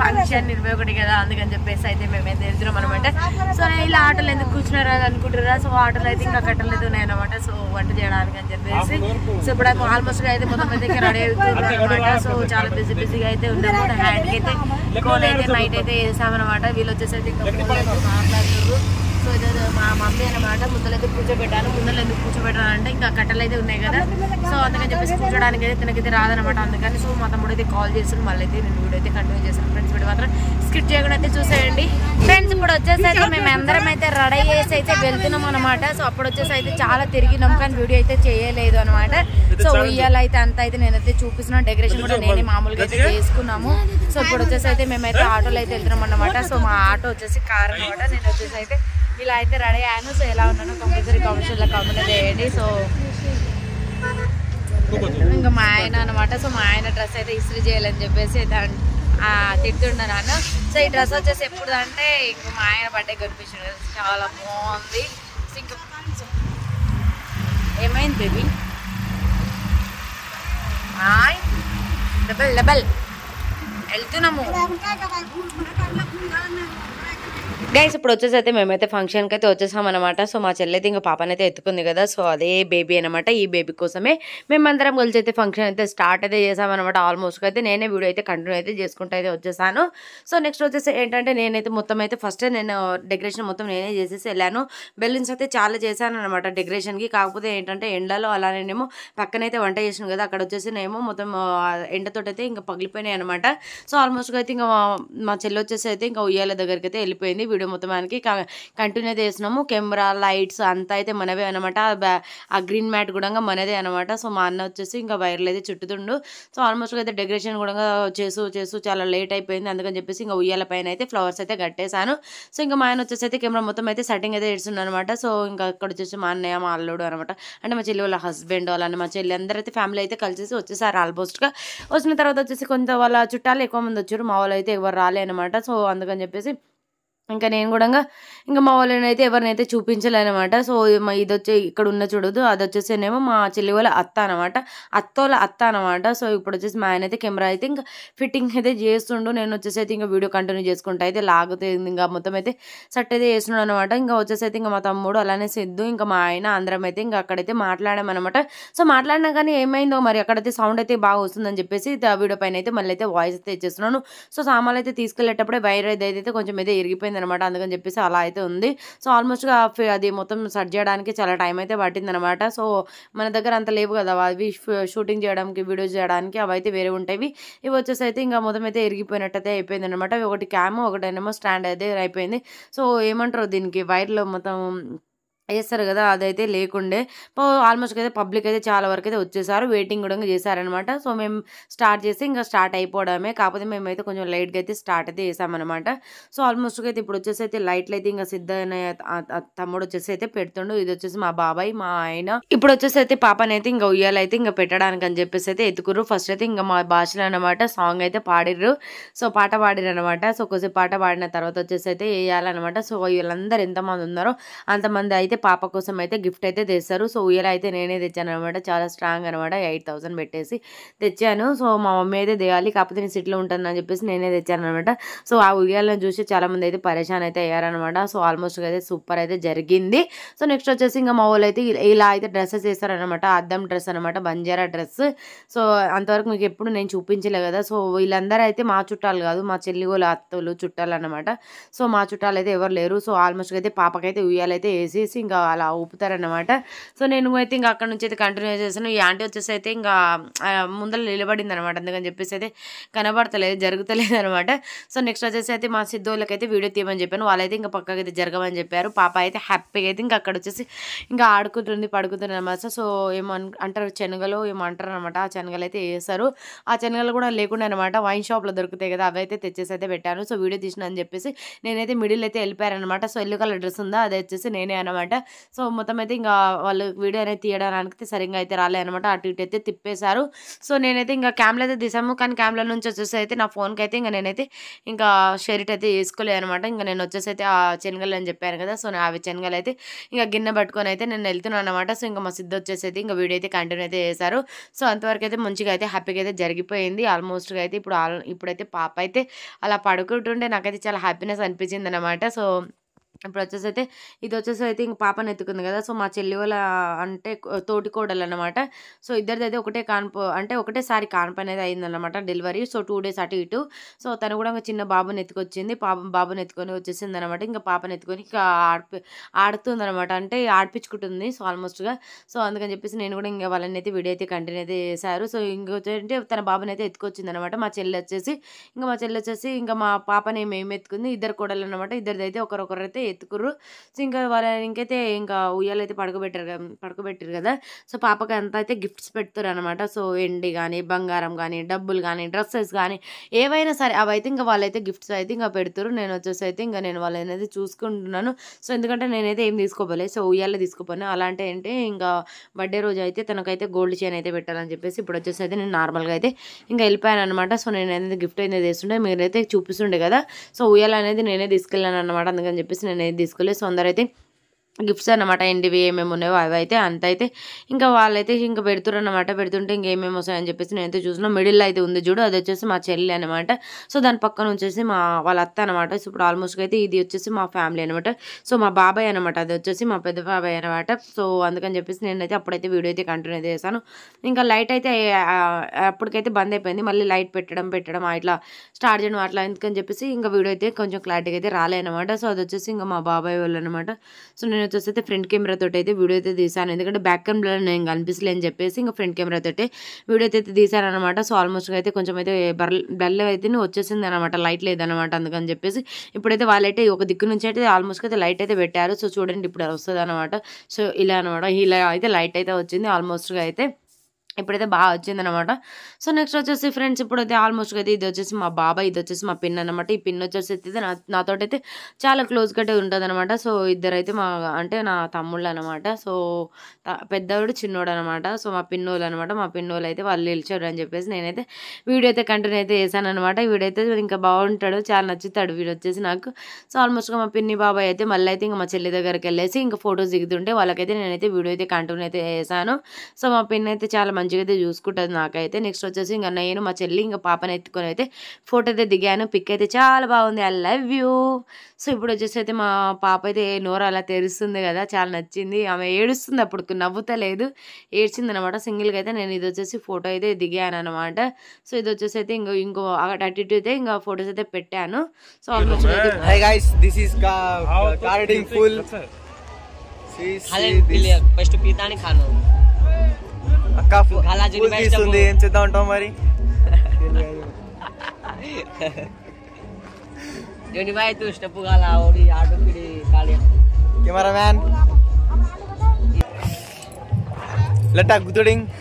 function ఇరవై ఒకటి కదా అందుకని చెప్పేసి అయితే మేము మేమైతే వెళ్తున్నాం అనమాట సో ఇలా ఆటోలు ఎందుకు కూర్చున్నారా అనుకుంటున్నారా సో ఆటోలు అయితే ఇంకా కట్టలేదు నేను అనమాట సో వంట చేయడానికి అని చెప్పేసి సో ఇప్పుడు ఆల్మోస్ట్ అయితే మొత్తం దగ్గర రెడీ అవుతున్నారు అనమాట సో చాలా బిజీ బిజీగా అయితే ఉంది అనమాట హ్యాండ్కి అయితే కోల్ అయితే నైట్ అయితే వేసామన్నమాట వీళ్ళు వచ్చేసి అయితే ఇంకా మాట్లాడుతున్నారు ఏదో మా మమ్మీ అనమాట ముందలైతే కూర్చోబెట్టాను ముందలు ఎందుకు కూర్చోబెట్టాను అంటే ఇంకా కట్టలు అయితే ఉన్నాయి కదా సో అందుకని చెప్పేసి కూర్చోడానికి అయితే తనకైతే రాదనమాట అందుకని సో మా తమ్ముడు అయితే కాల్ చేస్తాను మళ్ళీ అయితే నేను వీడియో అయితే కంటిన్యూ చేశాను ఫ్రెండ్స్ వీడు మాత్రం స్క్రిప్ట్ చేయకుండా అయితే చూసేయండి ఫ్రెండ్స్ ఇప్పుడు వచ్చేసి అయితే మేము అందరం అయితే రెడీ చేసి అయితే వెళ్తున్నాం అనమాట సో అప్పుడు వచ్చేసి అయితే చాలా తిరిగినాం కానీ వీడియో అయితే చేయలేదు అనమాట సో ఉయ్యాల అయితే అంత అయితే నేనైతే చూపిస్తున్నాను డెకరేషన్ కూడా నేనే మామూలుగా అయితే చేసుకున్నాము సో ఇప్పుడు వచ్చేసి అయితే మేమైతే ఆటోలు అయితే వెళ్తున్నాం అనమాట సో మా ఆటో వచ్చేసి కార్ అనమాట నేను వచ్చేసి అయితే ఇలా అయితే రెడీ అయ్యాను సో ఎలా ఉన్నాను కంపల్సరీ కామెంట్స్లో కామెంట్ చేయండి సో ఇంకా మా ఆయన అనమాట సో మా ఆయన డ్రెస్ అయితే ఇస్త్రీ చేయాలని చెప్పేసి నాన్న సో ఈ డ్రెస్ వచ్చేసి ఎప్పుడు అంటే ఇంకా మా ఆయన బర్త్డే కనిపించిన చాలా బాగుంది ఏమైంది బేబీ డబల్ డబల్ వెళ్తున్నాము గైస్ ఇప్పుడు వచ్చేసి అయితే మేమైతే ఫంక్షన్కి అయితే వచ్చేసామన్నమాట సో మా చెల్లి అయితే ఇంకా పాపని అయితే ఎత్తుకుంది కదా సో అదే బేబీ అనమాట ఈ బేబీ కోసమే మేమందరం కలిసి అయితే ఫంక్షన్ అయితే స్టార్ట్ అయితే చేసామన్నమాట ఆల్మోస్ట్ అయితే నేనే వీడియో అయితే కంటిన్యూ అయితే చేసుకుంటూ అయితే వచ్చేసాను సో నెక్స్ట్ వచ్చేసి ఏంటంటే నేనైతే మొత్తం అయితే ఫస్ట్ నేను డెకరేషన్ మొత్తం నేనే చేసేసి వెళ్ళాను బెలూన్స్ అయితే చాలా చేశాను అనమాట డెకరేషన్కి కాకపోతే ఏంటంటే ఎండలో అలానేమో పక్కనైతే వంట చేసాను కదా అక్కడ వచ్చేసి నేమో మొత్తం ఎండతోటైతే ఇంకా పగిలిపోయినాయి అనమాట సో ఆల్మోస్ట్ అయితే ఇంకా మా చెల్లి వచ్చేసి అయితే ఇంకా ఉయ్యాల దగ్గరికి అయితే వెళ్ళిపోయింది వీడియో మనకి కంటిన్యూ చేసినాము కెమెరా లైట్స్ అంతా అయితే మనవే అనమాట ఆ గ్రీన్ మ్యాట్ కూడా మనదే అనమాట సో మా అన్న వచ్చేసి ఇంకా వైర్లు అయితే చుట్టుతుండు సో ఆల్మోస్ట్ అయితే డెకరేషన్ కూడా చేసు చేసు చాలా లేట్ అయిపోయింది అందుకని చెప్పేసి ఇంకా ఉయ్యాల పైన అయితే ఫ్లవర్స్ అయితే కట్టేశాను సో ఇంకా మా ఆయన వచ్చేసి అయితే కెమెరా మొత్తం అయితే సెట్టింగ్ అయితే చేస్తున్నాను అనమాట సో ఇంకా అక్కడ వచ్చేసి మా అన్నయ్య మా అల్లుడు అనమాట అంటే మా చెల్లి వాళ్ళ హస్బెండ్ వాళ్ళని మా చెల్లి అందరైతే ఫ్యామిలీ అయితే కలిసేసి వచ్చేసారు ఆల్మోస్ట్గా వచ్చిన తర్వాత వచ్చేసి కొంత వాళ్ళ చుట్టాలు ఎక్కువ మంది వచ్చారు మా వాళ్ళు అయితే ఎవరు రాలే అనమాట సో అందుకని చెప్పేసి ఇంకా నేను కూడా ఇంకా మా వాళ్ళని అయితే ఎవరినైతే చూపించలేనమాట సో ఇది వచ్చి ఇక్కడ ఉన్న చూడదు అది వచ్చేసేనేమో మా చెల్లి వాళ్ళ అత్త అనమాట అత్తోళ్ళ అత్త అనమాట సో ఇప్పుడు వచ్చేసి మా ఆయన అయితే కెమెరా అయితే ఇంకా ఫిట్టింగ్ అయితే చేస్తుండు నేను వచ్చేసి అయితే ఇంకా వీడియో కంటిన్యూ చేసుకుంటా అయితే లాగితే ఇంకా మొత్తం అయితే సెట్ అయితే చేస్తున్నాడు అనమాట ఇంకా వచ్చేసి అయితే ఇంకా మా తమ్ముడు అలానే సిద్ధు ఇంకా మా ఆయన అందరం అయితే ఇంకా అక్కడైతే మాట్లాడామన్నమాట సో మాట్లాడినా కానీ ఏమైందో మరి అక్కడైతే సౌండ్ అయితే బాగా వస్తుందని చెప్పేసి ఆ వీడియో పైన అయితే మళ్ళీ అయితే వాయిస్ అయితే ఇచ్చేస్తున్నాను సో సామాన్లు అయితే తీసుకెళ్లేటప్పుడే వైర్ అయితే కొంచెం అయితే ఇరిగిపోయింది అనమాట అందుకని చెప్పేసి అలా అయితే ఉంది సో ఆల్మోస్ట్గా అది మొత్తం సెట్ చేయడానికి చాలా టైం అయితే పట్టిందనమాట సో మన దగ్గర అంత లేవు కదా అవి షూటింగ్ చేయడానికి వీడియోస్ చేయడానికి అవి అయితే వేరే ఉంటాయి ఇవి వచ్చేసి అయితే ఇంకా మొత్తం అయితే ఇరిగిపోయినట్టయితే అయిపోయింది అనమాట ఒకటి క్యామ్ ఒకటి ఏమో స్టాండ్ అయితే అయిపోయింది సో ఏమంటారు దీనికి వైర్లో మొత్తం వేస్తారు కదా అదైతే లేకుండే ఆల్మోస్ట్ అయితే పబ్లిక్ అయితే చాలా వరకు అయితే వచ్చేసారు వెయిటింగ్ కూడా చేశారనమాట సో మేము స్టార్ట్ చేసి ఇంకా స్టార్ట్ అయిపోవడమే కాకపోతే మేమైతే కొంచెం లైట్గా అయితే స్టార్ట్ అయితే చేసామన్నమాట సో ఆల్మోస్ట్ అయితే ఇప్పుడు వచ్చేసి అయితే లైట్లు అయితే ఇంకా సిద్ధమైన తమ్ముడు వచ్చేసి అయితే పెడుతుండు ఇది వచ్చేసి మా బాబాయ్ మా ఆయన ఇప్పుడు వచ్చేసి అయితే పాపని అయితే ఇంకా ఉయ్యాలైతే ఇంకా పెట్టడానికి అని చెప్పేసి అయితే ఎత్తుకుర్రు ఫస్ట్ అయితే ఇంకా మా భాషలో అనమాట సాంగ్ అయితే పాడిర్రు సో పాట పాడిరు అనమాట సో కొద్దిసేపు పాట పాడిన తర్వాత వచ్చేసి అయితే వేయాలన్నమాట సో వీళ్ళందరూ ఎంతమంది ఉన్నారో అంతమంది అయితే పాప కోసం అయితే గిఫ్ట్ అయితే తెస్తారు సో ఉయ్యాల అయితే నేనే తెచ్చాను అనమాట చాలా స్ట్రాంగ్ అనమాట ఎయిట్ థౌసండ్ పెట్టేసి తెచ్చాను సో మా మమ్మీ అయితే దేవాలి కాకపోతే నేను సిట్లో ఉంటుందని చెప్పేసి నేనే తెచ్చాను అనమాట సో ఆ ఉయ్యాలను చూసి చాలామంది అయితే పరేషాన్ అయితే అయ్యారనమాట సో ఆల్మోస్ట్గా అయితే సూపర్ అయితే జరిగింది సో నెక్స్ట్ వచ్చేసి ఇంకా మా అయితే ఇలా అయితే డ్రెస్సెస్ వేస్తారనమాట అద్దం డ్రెస్ అనమాట బంజారా డ్రెస్ సో అంతవరకు మీకు ఎప్పుడు నేను చూపించలే కదా సో వీళ్ళందరూ అయితే మా చుట్టాలు కాదు మా చెల్లిగోళ్ళ అత్తలు చుట్టాలు అనమాట సో మా చుట్టాలు అయితే ఎవరు లేరు సో ఆల్మోస్ట్గా అయితే పాపకైతే ఉయ్యాలైతే వేసేసి ఇంకా అలా ఊపుతారనమాట సో నేను అయితే ఇంకా అక్కడ నుంచి అయితే కంటిన్యూ చేశాను ఈ ఆంటీ వచ్చేసి అయితే ఇంకా ముందర నిలబడింది అనమాట అందుకని చెప్పేసి అయితే కనబడతలేదు జరుగుతలేదు అనమాట సో నెక్స్ట్ వచ్చేసి అయితే మా అయితే వీడియో తీయమని చెప్పాను వాళ్ళైతే ఇంకా పక్కకి అయితే జరగమని చెప్పారు పాప అయితే హ్యాపీగా అయితే ఇంకా అక్కడ వచ్చేసి ఇంకా ఆడుకుంటుంది పడుకుంటుంది అనమాట సో ఏమన్ అంటారు శనగలు ఏమంటారు అనమాట ఆ శనగలు అయితే వేస్తారు ఆ శనగలు కూడా లేకుండా అనమాట వైన్ షాప్లో దొరుకుతాయి కదా అవైతే తెచ్చేసి అయితే పెట్టాను సో వీడియో తీసినా అని చెప్పేసి నేనైతే మిడిల్ అయితే వెళ్ళిపోయారనమాట సో ఎల్లో కలర్ డ్రెస్ ఉందా అది వచ్చేసి నేనే అనమాట అనమాట సో మొత్తం అయితే ఇంకా వాళ్ళు వీడియో అనేది తీయడానికి సరిగ్గా అయితే రాలే అనమాట అటు ఇటు అయితే తిప్పేశారు సో నేనైతే ఇంకా క్యామ్లో అయితే తీసాము కానీ క్యామ్లో నుంచి వచ్చేసి అయితే నా ఫోన్కి అయితే ఇంకా నేనైతే ఇంకా షెరిట్ అయితే వేసుకోలేదు అనమాట ఇంకా నేను వచ్చేసి అయితే ఆ శనగలు అని చెప్పాను కదా సో అవి చెనగలు అయితే ఇంకా గిన్నె పట్టుకొని అయితే నేను వెళ్తున్నాను అనమాట సో ఇంకా మా సిద్ధ వచ్చేసి అయితే ఇంకా వీడియో అయితే కంటిన్యూ అయితే చేశారు సో అంతవరకు అయితే మంచిగా అయితే హ్యాపీగా అయితే జరిగిపోయింది ఆల్మోస్ట్గా అయితే ఇప్పుడు ఇప్పుడైతే పాప అయితే అలా పడుకుంటుంటే నాకైతే చాలా హ్యాపీనెస్ అనిపించింది అనమాట సో ఇప్పుడు వచ్చేసి అయితే ఇది వచ్చేసి అయితే ఇంక పాపను ఎత్తుకుంది కదా సో మా చెల్లి వాళ్ళ అంటే తోటి కోడలు అనమాట సో ఇద్దరిది అయితే ఒకటే కాన్పు అంటే ఒకటేసారి కాన్పు అనేది అయిందనమాట డెలివరీ సో టూ డేస్ అటు ఇటు సో తను కూడా ఇంకా చిన్న బాబుని ఎత్తుకొచ్చింది పాప బాబుని ఎత్తుకొని వచ్చేసింది అనమాట ఇంకా పాపను ఎత్తుకొని ఇంకా ఆడిపి ఆడుతుంది అనమాట అంటే ఆడిపించుకుంటుంది సో ఆల్మోస్ట్గా సో అందుకని చెప్పేసి నేను కూడా ఇంకా వాళ్ళని అయితే వీడియో అయితే కంటిన్యూ అయితే చేశారు సో ఇంకొచ్చేంటే తన బాబుని అయితే ఎత్తుకొచ్చింది అనమాట మా చెల్లి వచ్చేసి ఇంకా మా చెల్లి వచ్చేసి ఇంకా మా పాపని మేము ఎత్తుకుంది ఇద్దరు కోడలు అనమాట ఇద్దరిది అయితే ఒకరొకరైతే ఎత్తుకుర్రు సో ఇంకా వాళ్ళ ఇంకైతే ఇంకా ఉయ్యాలైతే పడుకోబెట్టారు కదా పడుకోబెట్టారు కదా సో పాపకి అంతా అయితే గిఫ్ట్స్ పెడతారు అనమాట సో ఎండి కానీ బంగారం కానీ డబ్బులు కానీ డ్రెస్సెస్ కానీ ఏవైనా సరే అవైతే ఇంకా వాళ్ళైతే గిఫ్ట్స్ అయితే ఇంకా పెడతారు నేను వచ్చేసి అయితే ఇంకా నేను వాళ్ళనైతే చూసుకుంటున్నాను సో ఎందుకంటే నేనైతే ఏం తీసుకోపోలేదు సో ఉయ్యాలే తీసుకోపోయాను అలాంటి అంటే ఇంకా బర్త్డే రోజు అయితే తనకైతే గోల్డ్ చైన్ అయితే పెట్టాలని చెప్పేసి ఇప్పుడు వచ్చేసి అయితే నేను నార్మల్గా అయితే ఇంకా వెళ్ళిపోయాను అనమాట సో నేను గిఫ్ట్ అయితే చేస్తుండే మీరైతే చూపిస్తుండే కదా సో ఉయ్యాల అనేది నేనే తీసుకెళ్ళాను అనమాట అందుకని చెప్పేసి నేను అనేది తీసుకోలేదు సో అందరైతే గిఫ్ట్స్ అనమాట ఇంటివి ఏమేమి ఉన్నాయో అవి అయితే అంత అయితే ఇంకా వాళ్ళైతే ఇంకా పెడుతురన్నమాట పెడుతుంటే ఇంకేమేమి వస్తాయని చెప్పేసి నేనైతే చూసిన మిడిల్లో అయితే ఉంది చూడు అది వచ్చేసి మా చెల్లి అనమాట సో దాని పక్కన వచ్చేసి మా వాళ్ళ అత్త అనమాట సో ఇప్పుడు ఆల్మోస్ట్గా అయితే ఇది వచ్చేసి మా ఫ్యామిలీ అనమాట సో మా బాబాయ్ అనమాట అది వచ్చేసి మా పెద్ద బాబాయ్ అనమాట సో అందుకని చెప్పేసి నేనైతే అప్పుడైతే వీడియో అయితే కంటిన్యూ చేశాను ఇంకా లైట్ అయితే అప్పటికైతే బంద్ అయిపోయింది మళ్ళీ లైట్ పెట్టడం పెట్టడం ఇట్లా స్టార్ట్ చేయడం అట్లా ఎందుకని చెప్పేసి ఇంకా వీడియో అయితే కొంచెం క్లారిటీగా అయితే రాలేదనమాట అనమాట సో అది వచ్చేసి ఇంకా మా బాబాయ్ వాళ్ళు అనమాట సో నేను వచ్చేసి ఫ్రంట్ కెమెరా తోటి అయితే వీడియో అయితే తీసాను ఎందుకంటే బ్యాక్ కెమెరాలో నేను కనిపిస్తలే అని చెప్పేసి ఇంకా ఫ్రంట్ కెమెరా తోటి వీడియో అయితే తీసాను అనమాట సో ఆల్మోస్ట్ అయితే కొంచెం అయితే బెల్ల అయితే వచ్చేసింది అనమాట లైట్ లేదనమాట అందుకని చెప్పేసి ఇప్పుడైతే వాళ్ళైతే ఒక దిక్కు నుంచి అయితే ఆల్మోస్ట్ అయితే లైట్ అయితే పెట్టారు సో చూడండి ఇప్పుడు వస్తుంది అనమాట సో ఇలా అనమాట ఇలా అయితే లైట్ అయితే వచ్చింది ఆల్మోస్ట్గా అయితే ఇప్పుడైతే బాగా వచ్చిందనమాట సో నెక్స్ట్ వచ్చేసి ఫ్రెండ్స్ ఇప్పుడైతే ఆల్మోస్ట్ అయితే ఇది వచ్చేసి మా బాబాయ్ ఇది వచ్చేసి మా పిన్ అనమాట ఈ పిన్ వచ్చేసి అయితే నా నాతో అయితే చాలా క్లోజ్ కట్టే ఉంటుంది అనమాట సో ఇద్దరైతే మా అంటే నా తమ్ముళ్ళు అనమాట సో పెద్దవాడు చిన్నోడు అనమాట సో మా పిన్నోళ్ళు అనమాట మా పిన్నోళ్ళు అయితే వాళ్ళు నిలిచారు అని చెప్పేసి నేనైతే వీడియో అయితే కంటిన్యూ అయితే చేశాను అనమాట ఇంకా బాగుంటాడు చాలా నచ్చుతాడు వీడు వచ్చేసి నాకు సో ఆల్మోస్ట్గా మా పిన్ని బాబాయ్ అయితే మళ్ళీ అయితే ఇంకా మా చెల్లి దగ్గరికి వెళ్ళేసి ఇంకా ఫొటోస్ దిగుతుంటే వాళ్ళకైతే నేనైతే వీడియో అయితే కంటిన్యూ అయితే చేశాను సో మా పిన్ అయితే చాలా మంచి మంచిగా అయితే చూసుకుంటుంది నాకైతే నెక్స్ట్ వచ్చేసి ఇంకా నేను మా చెల్లి ఇంకా పాపని ఎత్తుకొని అయితే ఫోటో అయితే దిగాను పిక్ అయితే చాలా బాగుంది ఐ లవ్ యూ సో ఇప్పుడు వచ్చేసి అయితే మా పాప అయితే నోరు అలా తెరుస్తుంది కదా చాలా నచ్చింది ఆమె ఏడుస్తుంది అప్పుడు నవ్వుతలేదు ఏడ్చింది అనమాట సింగిల్గా అయితే నేను ఇది వచ్చేసి ఫోటో అయితే దిగాను అనమాట సో ఇది వచ్చేసి అయితే ఇంకో ఇంకో అటు అటు అయితే ఇంకా ఫొటోస్ అయితే పెట్టాను సో ఆల్మోస్ట్ ఫుల్ ఫస్ట్ పీతాని ఖాను అక్క అలా తీస్తుంది ఏం చేద్దాం అంటావు మరి జోని బాయ్ తూ స్టెప్ కాల ఓడి ఆడుకుడి కాలి కెమెరామ్యాన్ లెట్ గుతుడింగ్